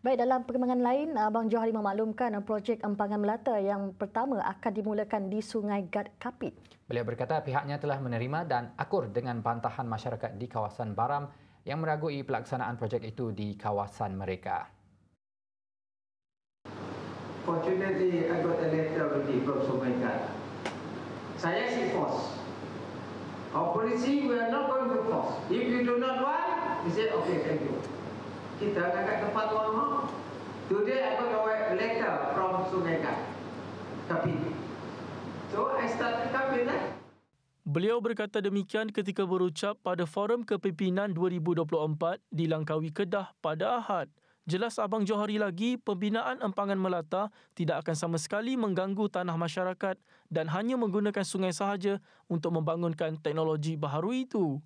Baik, dalam perkembangan lain, uh, Abang Johari memaklumkan uh, projek Empangan Melata yang pertama akan dimulakan di Sungai Gad Kapit. Beliau berkata pihaknya telah menerima dan akur dengan bantahan masyarakat di kawasan Baram yang meragui pelaksanaan projek itu di kawasan mereka. Fortunately, I got a letter from the Sungai Gad. Saya si pos. Our policy, we are not going to force. If you do not want, we say, okay, thank you. Kita akan kat tempat lama, tapi So I start kabin eh? Beliau berkata demikian ketika berucap pada Forum Kepimpinan 2024 di Langkawi Kedah pada Ahad. Jelas Abang Johari lagi, pembinaan empangan Melata tidak akan sama sekali mengganggu tanah masyarakat dan hanya menggunakan sungai sahaja untuk membangunkan teknologi baharu itu.